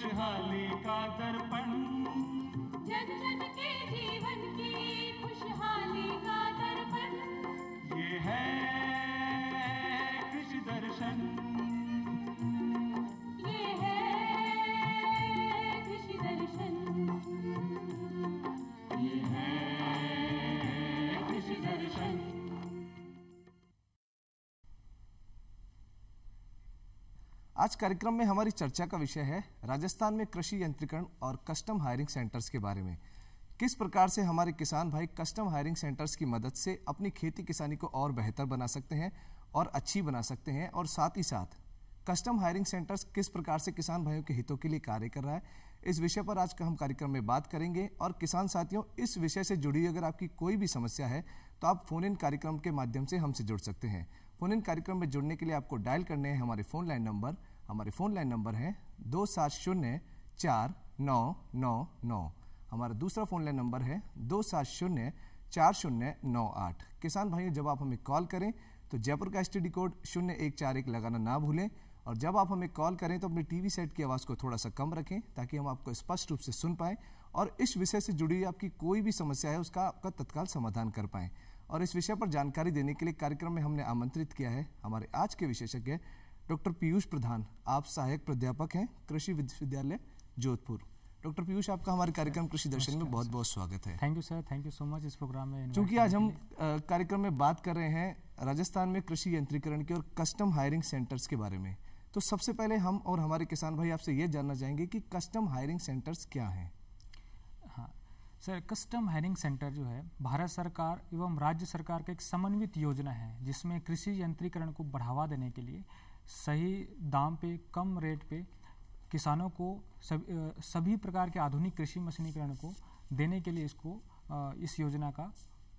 खुशहाली का दर्पण आज कार्यक्रम में हमारी चर्चा का विषय है राजस्थान में कृषि यंत्रीकरण और कस्टम हायरिंग सेंटर्स के बारे में किस प्रकार से हमारे किसान भाई कस्टम हायरिंग सेंटर्स की मदद से अपनी खेती किसानी को और बेहतर बना सकते हैं और अच्छी बना सकते हैं और साथ ही साथ कस्टम हायरिंग सेंटर्स किस प्रकार से किसान भाइयों के हितों के लिए कार्य कर रहा है इस विषय पर आज हम कार्यक्रम में बात करेंगे और किसान साथियों इस विषय से जुड़ी अगर आपकी कोई भी समस्या है तो आप फोन इन कार्यक्रम के माध्यम से हमसे जुड़ सकते हैं फोन इन कार्यक्रम में जुड़ने के लिए आपको डायल करने हैं हमारे फोन लाइन नंबर हमारे फ़ोन लाइन नंबर है दो सात शून्य चार नौ नौ नौ हमारा दूसरा फ़ोन लाइन नंबर है दो सात शून्य चार शून्य नौ आठ किसान भाइयों जब आप हमें कॉल करें तो जयपुर का एस कोड शून्य एक चार एक लगाना ना भूलें और जब आप हमें कॉल करें तो अपने टीवी सेट की आवाज़ को थोड़ा सा कम रखें ताकि हम आपको स्पष्ट रूप से सुन पाएँ और इस विषय से जुड़ी आपकी कोई भी समस्या है उसका आपका तत्काल समाधान कर पाएँ और इस विषय पर जानकारी देने के लिए कार्यक्रम में हमने आमंत्रित किया है हमारे आज के विशेषज्ञ डॉक्टर पीयूष प्रधान आप सहायक प्राध्यापक हैं कृषि विश्वविद्यालय जोधपुर डॉक्टर पीयूष आपका हमारे कार्यक्रम कृषि दर्शन में बहुत बहुत स्वागत है thank you sir thank you so much इस प्रोग्राम में चूंकि आज हम कार्यक्रम में बात कर रहे हैं राजस्थान में कृषि यंत्रीकरण के और कस्टम हायरिंग सेंटर्स के बारे में तो सबसे पहले हम और हमारे किसान भाई आपसे ये जानना चाहेंगे कि कस्टम हायरिंग सेंटर्स क्या हैं सर कस्टम हायरिंग सेंटर जो है भारत सरकार एवं राज्य सरकार का एक समन्वित योजना है जिसमें कृषि यंत्रीकरण को बढ़ावा देने के लिए सही दाम पे कम रेट पे किसानों को सब, सभी प्रकार के आधुनिक कृषि मशीनीकरण को देने के लिए इसको इस योजना का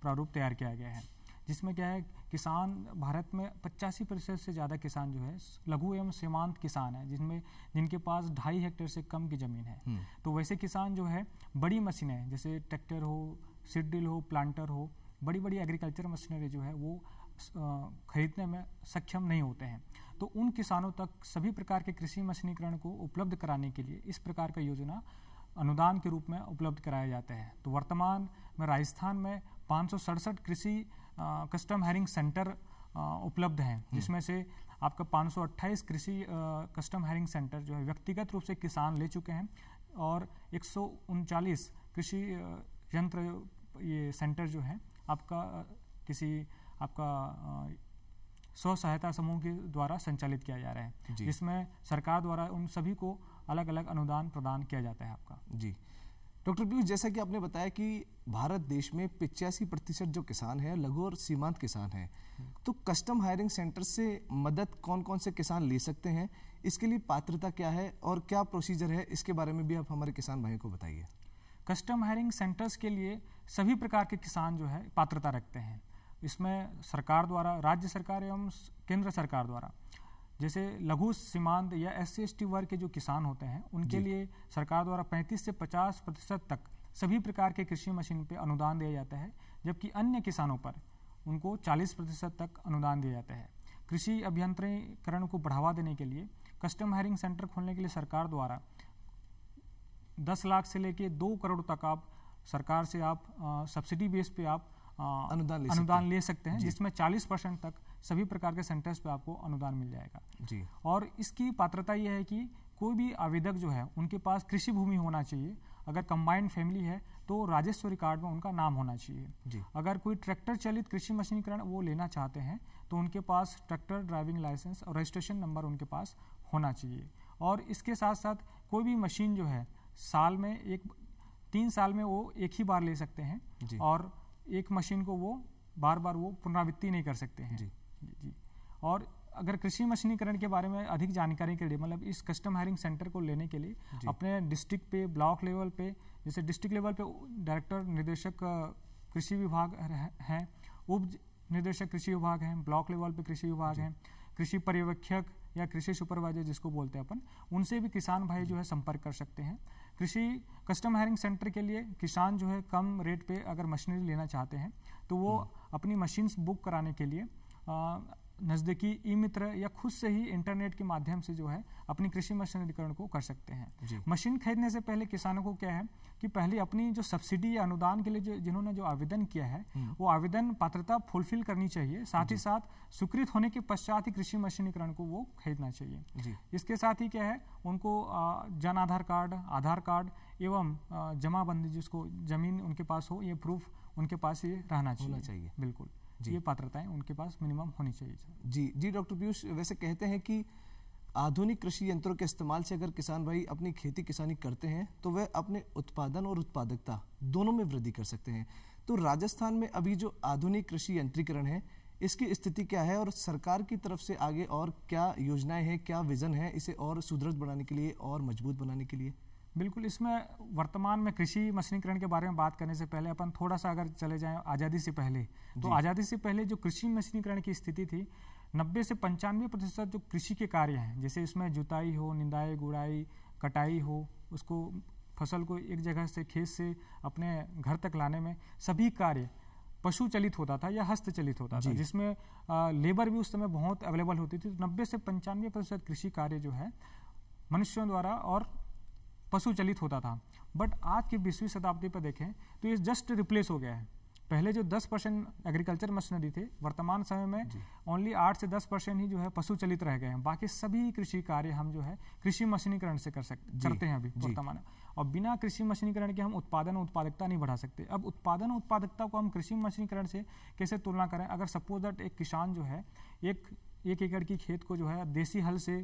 प्रारूप तैयार किया गया है जिसमें क्या है किसान भारत में पचासी प्रतिशत से ज़्यादा किसान जो है लघु एवं सीमांत किसान है जिनमें जिनके पास ढाई हेक्टेयर से कम की ज़मीन है हम्म। तो वैसे किसान जो है बड़ी मशीनें जैसे ट्रैक्टर हो सीड डिल हो प्लांटर हो बड़ी बड़ी एग्रीकल्चर मशीनरी जो है वो खरीदने में सक्षम नहीं होते हैं तो उन किसानों तक सभी प्रकार के कृषि मशीनीकरण को उपलब्ध कराने के लिए इस प्रकार का योजना अनुदान के रूप में उपलब्ध कराया जाता है तो वर्तमान में राजस्थान में पाँच कृषि कस्टम हायरिंग सेंटर उपलब्ध हैं हम्म। जिसमें से आपका 528 कृषि कस्टम हायरिंग सेंटर जो है व्यक्तिगत रूप से किसान ले चुके हैं और एक कृषि यंत्र ये सेंटर जो है आपका किसी आपका स्व सहायता समूह के द्वारा संचालित किया जा रहा है जिसमें सरकार द्वारा उन सभी को अलग अलग अनुदान प्रदान किया जाता है आपका जी डॉक्टर पीयूष जैसा कि आपने बताया कि भारत देश में पिचासी प्रतिशत जो किसान है लघु और सीमांत किसान है हम्म। तो कस्टम हायरिंग सेंटर से मदद कौन कौन से किसान ले सकते हैं इसके लिए पात्रता क्या है और क्या प्रोसीजर है इसके बारे में भी आप हमारे किसान भाई को बताइए कस्टम हायरिंग सेंटर्स के लिए सभी प्रकार के किसान जो है पात्रता रखते हैं इसमें सरकार द्वारा राज्य सरकार एवं केंद्र सरकार द्वारा जैसे लघु सीमांत या एस सी वर्ग के जो किसान होते हैं उनके लिए सरकार द्वारा 35 से 50 प्रतिशत तक सभी प्रकार के कृषि मशीन पर अनुदान दिया जाता है जबकि अन्य किसानों पर उनको 40 प्रतिशत तक अनुदान दिया जाता है कृषि अभियंत्रीकरण को बढ़ावा देने के लिए कस्टम हायरिंग सेंटर खोलने के लिए सरकार द्वारा दस लाख से लेके दो करोड़ तक आप सरकार से आप सब्सिडी बेस पे आप हाँ, अनुदान ले अनुदान ले सकते हैं जिसमें 40 परसेंट तक सभी प्रकार के सेंटर्स पे आपको अनुदान मिल जाएगा जी और इसकी पात्रता यह है कि कोई भी आवेदक जो है उनके पास कृषि भूमि होना चाहिए अगर कंबाइंड फैमिली है तो राजस्व रिकॉर्ड में उनका नाम होना चाहिए अगर कोई ट्रैक्टर चलित कृषि मशीनीकरण वो लेना चाहते हैं तो उनके पास ट्रैक्टर ड्राइविंग लाइसेंस और रजिस्ट्रेशन नंबर उनके पास होना चाहिए और इसके साथ साथ कोई भी मशीन जो है साल में एक तीन साल में वो एक ही बार ले सकते हैं और एक मशीन को वो बार बार वो पुनरावृत्ति नहीं कर सकते हैं जी जी और अगर कृषि मशीनीकरण के बारे में अधिक जानकारी के लिए मतलब इस कस्टम हायरिंग सेंटर को लेने के लिए अपने डिस्ट्रिक्ट पे ब्लॉक लेवल पे जैसे डिस्ट्रिक्ट लेवल पे डायरेक्टर निर्देशक कृषि विभाग हैं उप निर्देशक कृषि विभाग हैं ब्लॉक लेवल पे कृषि विभाग हैं कृषि पर्यवेक्षक या कृषि सुपरवाइजर जिसको बोलते हैं अपन उनसे भी किसान भाई जो है संपर्क कर सकते हैं कृषि कस्टम हायरिंग सेंटर के लिए किसान जो है कम रेट पे अगर मशीनरी लेना चाहते हैं तो वो हम्म। अपनी मशीन्स बुक कराने के लिए नज़दीकी ई मित्र या खुद से ही इंटरनेट के माध्यम से जो है अपनी कृषि मशीनीकरण को कर सकते हैं मशीन खरीदने से पहले किसानों को क्या है कि पहले अपनी जो सब्सिडी या अनुदान के लिए जो जिन्होंने जो आवेदन किया है हम्म। वो आवेदन पात्रता फुलफिल करनी चाहिए साथ ही साथ स्वीकृत होने के पश्चात ही कृषि मशीनीकरण को वो खरीदना चाहिए इसके साथ ही क्या है उनको जन आधार कार्ड आधार कार्ड एवं जमाबंदी जिसको जमीन उनके पास हो ये प्रूफ उनके पास ये रहना चाहिए बिल्कुल ये पात्रताएं उनके पास मिनिमम होनी चाहिए जी जी डॉक्टर पीयूष वैसे कहते हैं कि आधुनिक कृषि यंत्रों के इस्तेमाल से अगर किसान भाई अपनी खेती किसानी करते हैं तो वह अपने उत्पादन और उत्पादकता दोनों में वृद्धि कर सकते हैं तो राजस्थान में अभी जो आधुनिक कृषि यंत्रीकरण है इसकी स्थिति क्या है और सरकार की तरफ से आगे और क्या योजनाएं हैं क्या विजन है इसे और सुदृढ़ बनाने के लिए और मजबूत बनाने के लिए बिल्कुल इसमें वर्तमान में कृषि मशीनीकरण के बारे में बात करने से पहले अपन थोड़ा सा अगर चले जाएं आज़ादी से पहले तो आज़ादी से पहले जो कृषि मशीनीकरण की स्थिति थी नब्बे से पंचानवे प्रतिशत जो कृषि के कार्य हैं जैसे इसमें जुताई हो निंदाई गुड़ाई कटाई हो उसको फसल को एक जगह से खेत से अपने घर तक लाने में सभी कार्य पशु चलित होता था या हस्त चलित होता था जिसमें लेबर भी उस समय बहुत अवेलेबल होती थी तो नब्बे से पंचानवे प्रतिशत कृषि कार्य जो है मनुष्यों द्वारा और पशु चलित होता था बट आज की बीसवीं शताब्दी पर देखें तो ये जस्ट रिप्लेस हो गया है पहले जो 10 परसेंट एग्रीकल्चर मशीनरी थे वर्तमान समय में ओनली 8 से 10 परसेंट ही जो है पशु चलित रह गए हैं बाकी सभी कृषि कार्य हम जो है कृषि मशीनीकरण से कर सकते करते हैं अभी वर्तमान और बिना कृषि मशीनीकरण के हम उत्पादन उत्पादकता नहीं बढ़ा सकते अब उत्पादन उत्पादकता को हम कृषि मशीनीकरण से कैसे तुलना करें अगर सपोज दैट एक किसान जो है एक एक एकड़ की खेत को जो है देसी हल से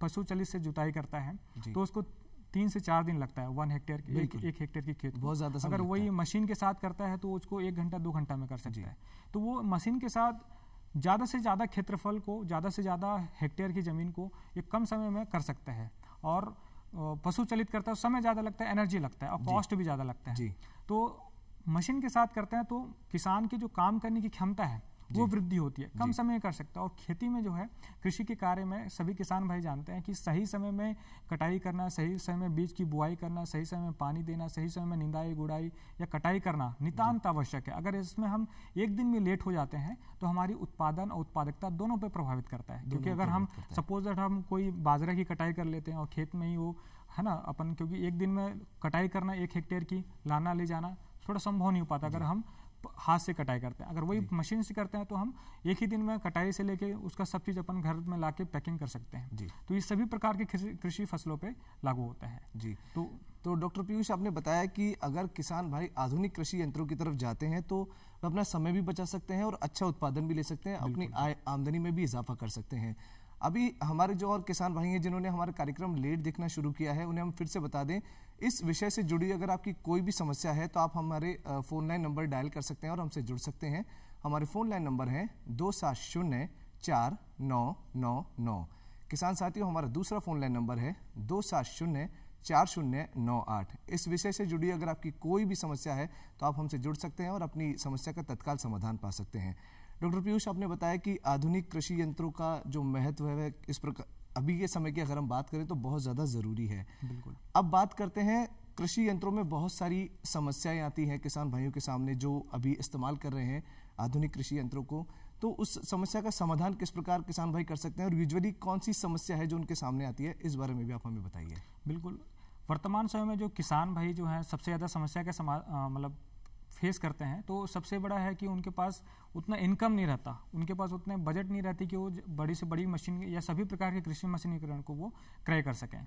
पशु चलित से जुताई करता है तो उसको तीन से चार दिन लगता है वन हेक्टेयर एक, एक हेक्टेयर की खेत बहुत ज्यादा अगर वही मशीन के साथ करता है तो उसको एक घंटा दो घंटा में कर सकता है तो वो मशीन के साथ ज़्यादा से ज़्यादा क्षेत्रफल को ज़्यादा से ज़्यादा हेक्टेयर की ज़मीन को ये कम समय में कर सकता है और पशु चलित करता है तो समय ज़्यादा लगता है एनर्जी लगता है और कॉस्ट भी ज़्यादा लगता है तो मशीन के साथ करते हैं तो किसान की जो काम करने की क्षमता है वो वृद्धि होती है कम समय कर सकता है और खेती में जो है कृषि के कार्य में सभी किसान भाई जानते हैं कि सही समय में कटाई करना सही समय में बीज की बुआई करना सही समय में पानी देना सही समय में निंदाई गुड़ाई या कटाई करना नितान्त आवश्यक है अगर इसमें हम एक दिन भी लेट हो जाते हैं तो हमारी उत्पादन और उत्पादकता दोनों पर प्रभावित करता है क्योंकि अगर हम सपोज दैट हम कोई बाजरा की कटाई कर लेते हैं और खेत में ही वो है ना अपन क्योंकि एक दिन में कटाई करना एक हेक्टेयर की लाना ले जाना थोड़ा संभव नहीं हो पाता अगर हम हाथ से कटाई करते हैं अगर वही मशीन से करते हैं तो हम एक ही दिन में कटाई से लेके उसका सब चीज़ अपन घर में ला पैकिंग कर सकते हैं जी तो ये सभी प्रकार के कृषि फसलों पर लागू होते हैं जी तो तो डॉक्टर पीयूष आपने बताया कि अगर किसान भाई आधुनिक कृषि यंत्रों की तरफ जाते हैं तो वे अपना समय भी बचा सकते हैं और अच्छा उत्पादन भी ले सकते हैं अपनी आय आमदनी में भी इजाफा कर सकते हैं अभी हमारे जो और किसान भाई हैं जिन्होंने हमारा कार्यक्रम लेट देखना शुरू किया है उन्हें हम फिर से बता दें इस विषय से जुड़ी अगर आपकी कोई भी समस्या है तो आप हमारे फ़ोन लाइन नंबर डायल कर सकते हैं और हमसे जुड़ सकते हैं हमारे फ़ोन लाइन नंबर हैं दो सात शून्य चार नौ नौ नौ किसान साथियों हमारा दूसरा फ़ोन लाइन नंबर है दो सात शून्य चार शून्य नौ आठ इस विषय से जुड़ी अगर आपकी कोई भी समस्या है तो आप हमसे जुड़ सकते हैं और अपनी समस्या का तत्काल समाधान पा सकते हैं डॉक्टर पीयूष आपने बताया कि आधुनिक कृषि यंत्रों का जो महत्व है इस प्रकार अभी के समय की अगर हम बात करें तो बहुत ज़्यादा ज़रूरी है बिल्कुल अब बात करते हैं कृषि यंत्रों में बहुत सारी समस्याएं आती हैं किसान भाइयों के सामने जो अभी इस्तेमाल कर रहे हैं आधुनिक कृषि यंत्रों को तो उस समस्या का समाधान किस प्रकार किसान भाई कर सकते हैं और यूजुअली कौन सी समस्या है जो उनके सामने आती है इस बारे में भी आप हमें बताइए बिल्कुल वर्तमान समय में जो किसान भाई जो हैं सबसे ज़्यादा समस्या का मतलब फेस करते हैं तो सबसे बड़ा है कि उनके पास उतना इनकम नहीं रहता उनके पास उतने बजट नहीं रहती कि वो बड़ी से बड़ी मशीन या सभी प्रकार के कृषि मशीनीकरण को वो क्रय कर सकें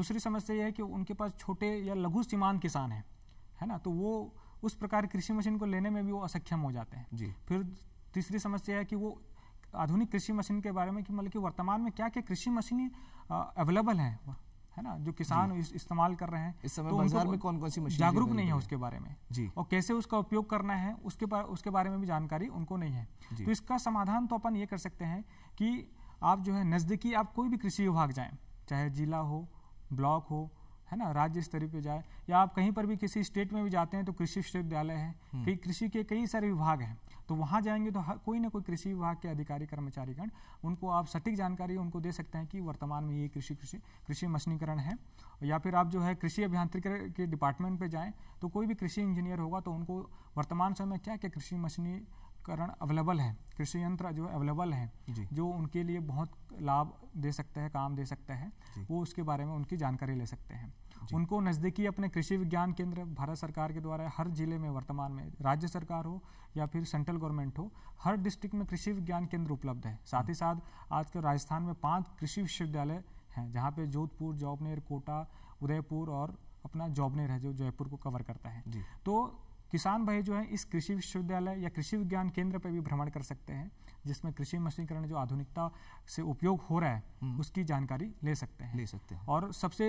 दूसरी समस्या यह है कि उनके पास छोटे या लघु सीमांत किसान हैं है ना तो वो उस प्रकार कृषि मशीन को लेने में भी वो असक्षम हो जाते हैं जी फिर तीसरी समस्या है कि वो आधुनिक कृषि मशीन के बारे में कि मतलब कि वर्तमान में क्या क्या कृषि मशीनें अवेलेबल हैं है ना जो किसान इस, इस्तेमाल कर रहे हैं इस समय तो बाजार में कौन कौन सी मशीन जागरूक नहीं है उसके बारे में जी और कैसे उसका उपयोग करना है उसके बारे उसके बारे में भी जानकारी उनको नहीं है तो इसका समाधान तो अपन ये कर सकते हैं कि आप जो है नज़दीकी आप कोई भी कृषि विभाग जाए चाहे जिला हो ब्लॉक हो है ना राज्य स्तरीय पे जाए या आप कहीं पर भी किसी स्टेट में भी जाते हैं तो कृषि विश्वविद्यालय है हम्म। कई कृषि के कई सारे विभाग हैं तो वहाँ जाएंगे तो हर कोई ना कोई कृषि विभाग के अधिकारी कर्मचारीगण उनको आप सटीक जानकारी उनको दे सकते हैं कि वर्तमान में ये कृषि कृषि कृषि मशीनीकरण है या फिर आप जो है कृषि अभियांत्रिकी के डिपार्टमेंट पर जाएँ तो कोई भी कृषि इंजीनियर होगा तो उनको वर्तमान समय क्या क्या कृषि मशीनी उपकरण अवेलेबल है कृषि यंत्र जो अवेलेबल है जो उनके लिए बहुत लाभ दे सकते हैं काम दे सकते हैं वो उसके बारे में उनकी जानकारी ले सकते हैं उनको नज़दीकी अपने कृषि विज्ञान केंद्र भारत सरकार के द्वारा हर जिले में वर्तमान में राज्य सरकार हो या फिर सेंट्रल गवर्नमेंट हो हर डिस्ट्रिक्ट में कृषि विज्ञान केंद्र उपलब्ध है साथ ही साथ आजकल राजस्थान में पाँच कृषि विश्वविद्यालय हैं जहाँ पे जोधपुर जौबनेर कोटा उदयपुर और अपना जौबनेर है जो जयपुर को कवर करता है तो किसान भाई जो है इस कृषि विश्वविद्यालय या कृषि विज्ञान केंद्र पर भी भ्रमण कर सकते हैं जिसमें कृषि मशीनीकरण जो आधुनिकता से उपयोग हो रहा है हम्म। उसकी जानकारी ले सकते हैं ले सकते हैं और सबसे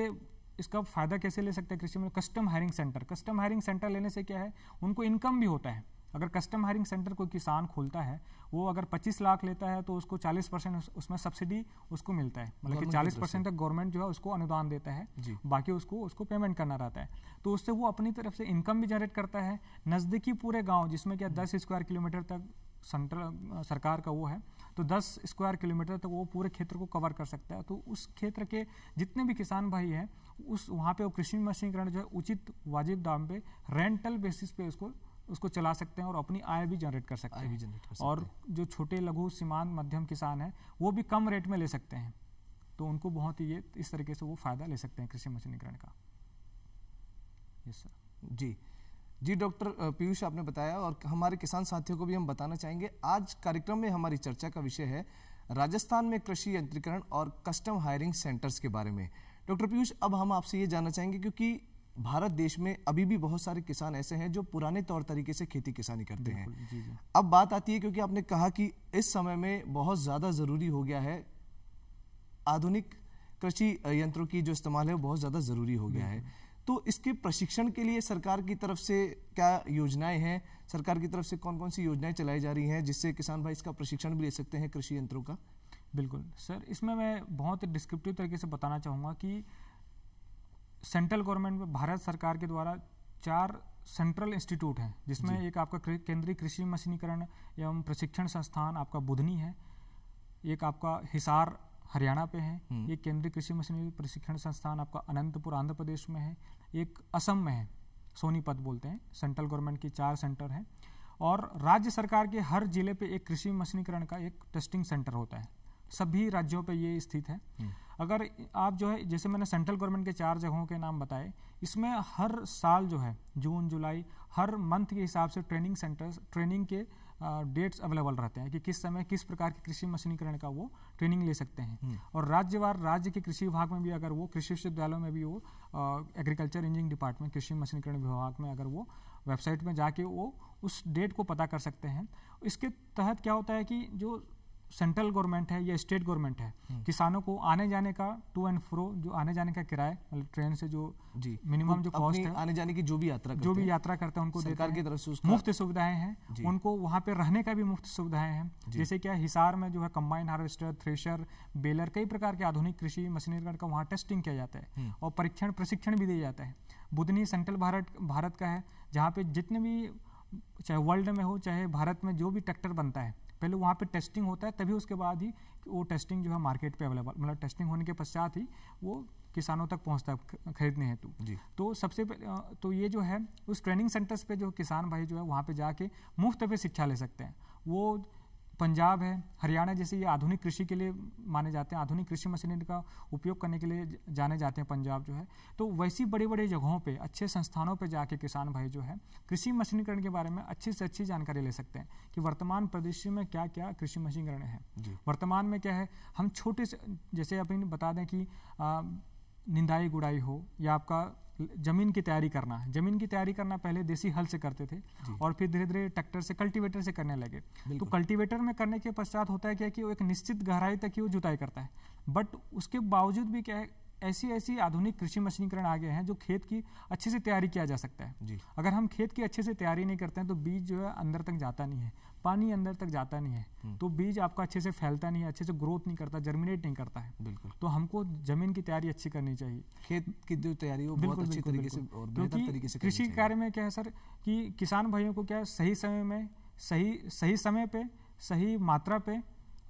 इसका फायदा कैसे ले सकते हैं कृषि में custom hiring centre custom hiring centre लेने से क्या है उनको इनकम भी होता है अगर कस्टम हायरिंग सेंटर कोई किसान खोलता है वो अगर 25 लाख लेता है तो उसको 40 परसेंट उसमें सब्सिडी उसको मिलता है मतलब कि 40 परसेंट तक गवर्नमेंट जो है उसको अनुदान देता है बाकी उसको उसको पेमेंट करना रहता है तो उससे वो अपनी तरफ से इनकम भी जनरेट करता है नज़दीकी पूरे गाँव जिसमें क्या दस स्क्वायर किलोमीटर तक सेंट्रल सरकार का वो है तो 10 स्क्वायर किलोमीटर तक वो पूरे क्षेत्र को कवर कर सकता है तो उस क्षेत्र के जितने भी किसान भाई हैं उस वहाँ पे वो कृषि मशीनीकरण जो है उचित वाजिब दाम पे रेंटल बेसिस पे उसको उसको चला सकते हैं और अपनी आय भी जनरेट कर सकते हैं और जो छोटे लघु सीमांत मध्यम किसान हैं वो भी कम रेट में ले सकते हैं तो उनको बहुत ही ये इस तरीके से वो फ़ायदा ले सकते हैं कृषि मशीनीकरण का yes sir ji ji doctor Piyush आपने बताया और हमारे किसान साथियों को भी हम बताना चाहेंगे आज कार्यक्रम में हमारी चर्चा का विषय है राजस्थान में कृषि यंत्रीकरण और कस्टम हायरिंग सेंटर्स के बारे में डॉक्टर पीयूष अब हम आपसे ये जानना चाहेंगे क्योंकि भारत देश में अभी भी बहुत सारे किसान ऐसे हैं जो पुराने तौर तरीके से खेती किसानी करते हैं अब बात आती है क्योंकि आपने कहा कि इस समय में बहुत ज़्यादा ज़रूरी हो गया है आधुनिक कृषि यंत्रों की जो इस्तेमाल है वो बहुत ज़्यादा ज़रूरी हो गया है तो इसके प्रशिक्षण के लिए सरकार की तरफ से क्या योजनाएं हैं सरकार की तरफ से कौन कौन सी योजनाएं चलाई जा रही हैं जिससे किसान भाई इसका प्रशिक्षण भी ले सकते हैं कृषि यंत्रों का बिल्कुल सर इसमें मैं बहुत डिस्क्रिप्टिव तरीके से बताना चाहूँगा कि सेंट्रल गवर्नमेंट में भारत सरकार के द्वारा चार सेंट्रल इंस्टीट्यूट हैं जिसमें एक आपका केंद्रीय कृषि मशीनीकरण एवं प्रशिक्षण संस्थान आपका बुधनी है एक आपका हिसार हरियाणा पे है हम्म। एक केंद्रीय कृषि मशीनरी प्रशिक्षण संस्थान आपका अनंतपुर आंध्र प्रदेश में है एक असम में है सोनीपत बोलते हैं सेंट्रल गवर्नमेंट की चार सेंटर हैं और राज्य सरकार के हर जिले पे एक कृषि मशीनीकरण का एक टेस्टिंग सेंटर होता है सभी राज्यों पे ये स्थित है हम्म। अगर आप जो है जैसे मैंने सेंट्रल गवर्नमेंट के चार जगहों के नाम बताए इसमें हर साल जो है जून जुलाई हर मंथ के हिसाब से ट्रेनिंग सेंटर्स ट्रेनिंग के डेट्स अवेलेबल रहते हैं कि किस समय किस प्रकार के कृषि मशीनीकरण का वो ट्रेनिंग ले सकते हैं हम्म। और राज्यवार राज्य के कृषि विभाग में भी अगर वो कृषि विश्वविद्यालयों में भी वो एग्रीकल्चर इंजीनियरिंग डिपार्टमेंट कृषि मशीनीकरण विभाग में अगर वो वेबसाइट में जाके वो उस डेट को पता कर सकते हैं इसके तहत क्या होता है कि जो सेंट्रल गवर्नमेंट है या स्टेट गवर्नमेंट है हम्म। किसानों को आने जाने का टू एंड फ्रो जो आने जाने का किराया ट्रेन मतलब से जो जी मिनिमम जो कॉस्ट है आने जाने की जो भी यात्रा जो भी यात्रा करते हैं उनको सरकार की तरफ से मुफ्त सुविधाएं हैं उनको वहां पे रहने का भी मुफ्त सुविधाएं हैं जैसे क्या हिसार में जो है कंबाइंड हार्वेस्टर थ्रेशर बेलर कई प्रकार के आधुनिक कृषि मशीनरी का वहाँ टेस्टिंग किया जाता है हम्म। और परीक्षण प्रशिक्षण भी दिया जाता है बुधनी सेंट्रल भारत भारत का है जहाँ पे जितने भी चाहे वर्ल्ड में हो चाहे भारत में जो भी ट्रैक्टर बनता है पहले वहाँ पे टेस्टिंग होता है तभी उसके बाद ही वो टेस्टिंग जो है मार्केट पे अवेलेबल मतलब टेस्टिंग होने के पश्चात ही वो किसानों तक पहुंचता है खरीदने हेतु तो सबसे तो ये जो है उस ट्रेनिंग सेंटर्स पे जो किसान भाई जो है वहाँ पे जाके मुफ्त पे शिक्षा ले सकते हैं वो पंजाब है हरियाणा जैसे ये आधुनिक कृषि के लिए माने जाते हैं आधुनिक कृषि मशीनरी का उपयोग करने के लिए जाने जाते हैं पंजाब जो है तो वैसी बड़ी बड़ी जगहों पे अच्छे संस्थानों पे जाके किसान भाई जो है कृषि मशीनीकरण के बारे में अच्छी से अच्छी जानकारी ले सकते हैं कि वर्तमान प्रदेश में क्या क्या कृषि मशीनीकरण है वर्तमान में क्या है हम छोटे से जैसे अपनी बता दें कि निंदाई गुड़ाई हो या आपका ज़मीन की तैयारी करना ज़मीन की तैयारी करना पहले देसी हल से करते थे और फिर धीरे धीरे ट्रैक्टर से कल्टीवेटर से करने लगे तो कल्टीवेटर में करने के पश्चात होता है क्या कि वो एक निश्चित गहराई तक ही वो जुताई करता है बट उसके बावजूद भी क्या है ऐसी ऐसी आधुनिक कृषि मशीनीकरण आ गए हैं जो खेत की अच्छे से तैयारी किया जा सकता है अगर हम खेत की अच्छे से तैयारी नहीं करते हैं तो बीज जो है अंदर तक जाता नहीं है पानी अंदर तक जाता नहीं है हम्म। तो बीज आपका अच्छे से फैलता नहीं है अच्छे से ग्रोथ नहीं करता जर्मिनेट नहीं करता है बिल्कुल तो हमको जमीन की तैयारी अच्छी करनी चाहिए खेत की जो तैयारी हो बिल्कुल, अच्छी तरीके से और तरीके से कृषि कार्य में क्या है सर कि किसान भाइयों को क्या सही समय में सही सही समय पे सही मात्रा पे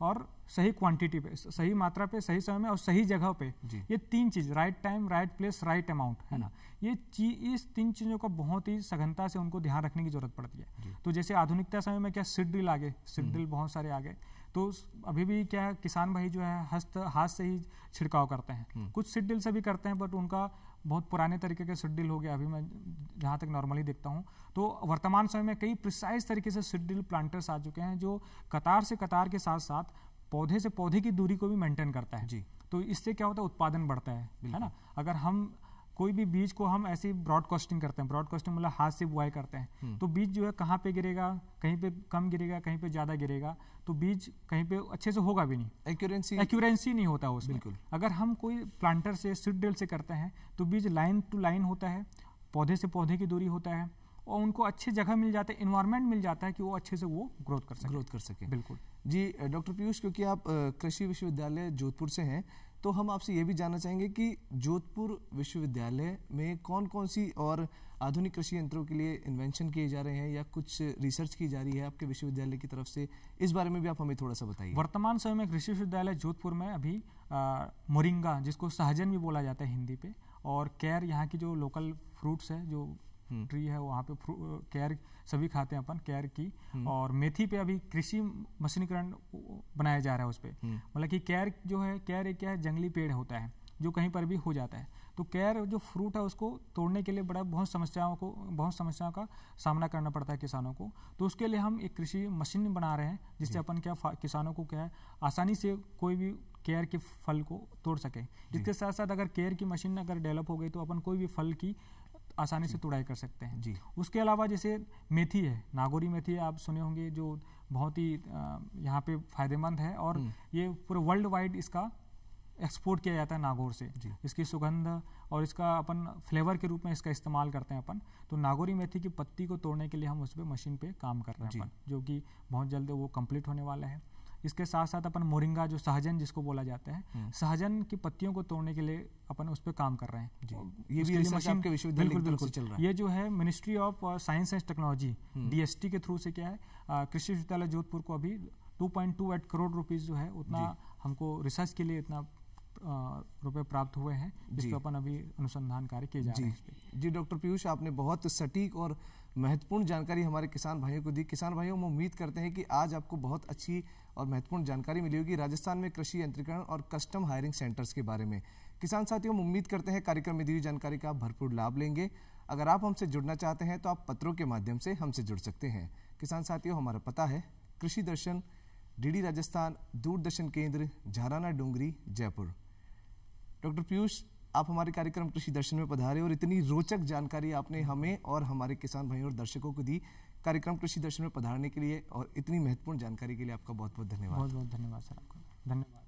और सही क्वांटिटी पे सही मात्रा पे सही समय में और सही जगह पे ये तीन चीज right time right place right amount है ना ये ची, इस तीन चीजों का बहुत ही सघनता से उनको ध्यान रखने की जरूरत पड़ती है तो जैसे आधुनिकता समय में क्या सिड ड्रिल आगे सिड ड्रिल हम्म। बहुत सारे आगे तो अभी भी क्या किसान भाई जो है हस्त हाथ से ही छिड़काव करते हैं हम्म। कुछ सिड ड्रिल से भी करते हैं बट उनका बहुत पुराने तरीके के शेड्यूल हो गया अभी मैं जहाँ तक नॉर्मली देखता हूँ तो वर्तमान समय में कई प्रिसाइज तरीके से शेड्यूल प्लांटर्स आ चुके हैं जो कतार से कतार के साथ साथ पौधे से पौधे की दूरी को भी मेंटेन करता है जी तो इससे क्या होता है उत्पादन बढ़ता है है ना अगर हम कोई भी बीज को हम ऐसी ब्रॉडकास्टिंग करते हैं ब्रॉडकास्टिंग मतलब हाथ से बुआई करते हैं हम्म। तो बीज जो है कहाँ पे गिरेगा कहीं पे कम गिरेगा कहीं पे ज्यादा गिरेगा तो बीज कहीं पे अच्छे से होगा भी नहीं एक्यूरेंसी एक्यूरेंसी नहीं होता उसमें बिल्कुल अगर हम कोई प्लांटर से सीड ड्रिल से करते हैं तो बीज लाइन टू लाइन होता है पौधे से पौधे की दूरी होता है और उनको अच्छी जगह मिल जाता है इन्वायरमेंट मिल जाता है कि वो अच्छे से वो ग्रोथ कर सके ग्रोथ कर सके बिल्कुल जी डॉक्टर पीयूष क्योंकि आप कृषि विश्वविद्यालय जोधपुर से हैं तो हम आपसे ये भी जानना चाहेंगे कि जोधपुर विश्वविद्यालय में कौन कौन सी और आधुनिक कृषि यंत्रों के लिए इन्वेंशन किए जा रहे हैं या कुछ रिसर्च की जा रही है आपके विश्वविद्यालय की तरफ से इस बारे में भी आप हमें थोड़ा सा बताइए वर्तमान समय में कृषि विश्वविद्यालय जोधपुर में अभी मोरिंगा जिसको सहजन भी बोला जाता है हिंदी पे और कैर यहाँ की जो लोकल फ्रूट्स है जो ट्री हम्म। है वहाँ पे कैर सभी खाते हैं अपन कैर की हम्म। और मेथी पे अभी कृषि मशीनीकरण बनाया जा रहा है उस पर हम्म। मतलब कि कैर जो है कैर एक क्या है जंगली पेड़ होता है जो कहीं पर भी हो जाता है तो कैर जो फ्रूट है उसको तोड़ने के लिए बड़ा बहुत समस्याओं को बहुत समस्याओं का सामना करना पड़ता है किसानों को तो उसके लिए हम एक कृषि मशीन बना रहे हैं जिससे अपन क्या किसानों को क्या है आसानी से कोई भी केयर के फल को तोड़ सके इसके साथ साथ अगर केयर की मशीन अगर डेवलप हो गई तो अपन कोई भी फल की आसानी से तुड़ाई कर सकते हैं जी उसके अलावा जैसे मेथी है नागोरी मेथी आप सुने होंगे जो बहुत ही यहाँ पे फायदेमंद है और हम्म। ये पूरे वर्ल्ड वाइड इसका एक्सपोर्ट किया जाता है नागौर से इसकी सुगंध और इसका अपन फ्लेवर के रूप में इसका इस्तेमाल करते हैं अपन तो नागौरी मेथी की पत्ती को तोड़ने के लिए हम उस पर मशीन पे काम कर रहे हैं अपन जो कि बहुत जल्द वो कंप्लीट होने वाला है इसके साथ साथ अपन मोरिंगा जो सहजन जिसको बोला जाता है हम्म। सहजन की पत्तियों को तोड़ने के लिए अपन उस पर काम कर रहे हैं ये भी मशीन के विश्वविद्यालय बिल्कुल बिल्कुल चल रहा है ये जो है ministry of science and technology DST के थ्रू से क्या है uh, कृषि विश्वविद्यालय जोधपुर को अभी टू पॉइंट करोड़ रुपीज जो है उतना हमको रिसर्च के लिए इतना रुपए प्राप्त हुए हैं जिस पर अपन अभी अनुसंधान कार्य किए जा रहे हैं जी डॉक्टर पीयूष आपने बहुत सटीक और महत्वपूर्ण जानकारी हमारे किसान भाइयों को दी किसान भाइयों हम उम्मीद करते हैं कि आज आपको बहुत अच्छी और महत्वपूर्ण जानकारी मिली होगी राजस्थान में कृषि यंत्रीकरण और कस्टम हायरिंग सेंटर्स के बारे में किसान साथियों हम उम्मीद करते हैं कार्यक्रम में दी हुई जानकारी का आप भरपूर लाभ लेंगे अगर आप हमसे जुड़ना चाहते हैं तो आप पत्रों के माध्यम से हमसे जुड़ सकते हैं किसान साथियों हमारा पता है कृषि दर्शन डीडी राजस्थान दूरदर्शन केंद्र झाराना डोंगरी जयपुर डॉक्टर पीयूष आप हमारे कार्यक्रम कृषि दर्शन में पधारे और इतनी रोचक जानकारी आपने हमें और हमारे किसान भाइयों और दर्शकों को दी कार्यक्रम कृषि दर्शन में पधारने के लिए और इतनी महत्वपूर्ण जानकारी के लिए आपका बहुत बहुत धन्यवाद बहुत बहुत धन्यवाद सर आपका धन्यवाद